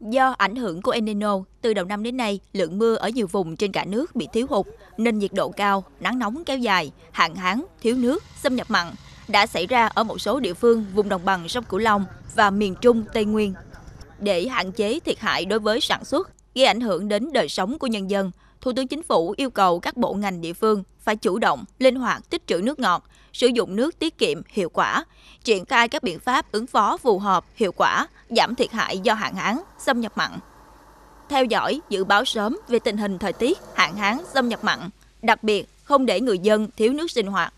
Do ảnh hưởng của El Nino, từ đầu năm đến nay, lượng mưa ở nhiều vùng trên cả nước bị thiếu hụt, nên nhiệt độ cao, nắng nóng kéo dài, hạn hán, thiếu nước, xâm nhập mặn đã xảy ra ở một số địa phương vùng đồng bằng sông Cửu Long và miền Trung Tây Nguyên. Để hạn chế thiệt hại đối với sản xuất, gây ảnh hưởng đến đời sống của nhân dân, Thủ tướng Chính phủ yêu cầu các bộ ngành địa phương phải chủ động, linh hoạt tích trữ nước ngọt, sử dụng nước tiết kiệm, hiệu quả, triển khai các biện pháp ứng phó phù hợp, hiệu quả, giảm thiệt hại do hạn hán, xâm nhập mặn. Theo dõi, dự báo sớm về tình hình thời tiết, hạn hán, xâm nhập mặn, đặc biệt không để người dân thiếu nước sinh hoạt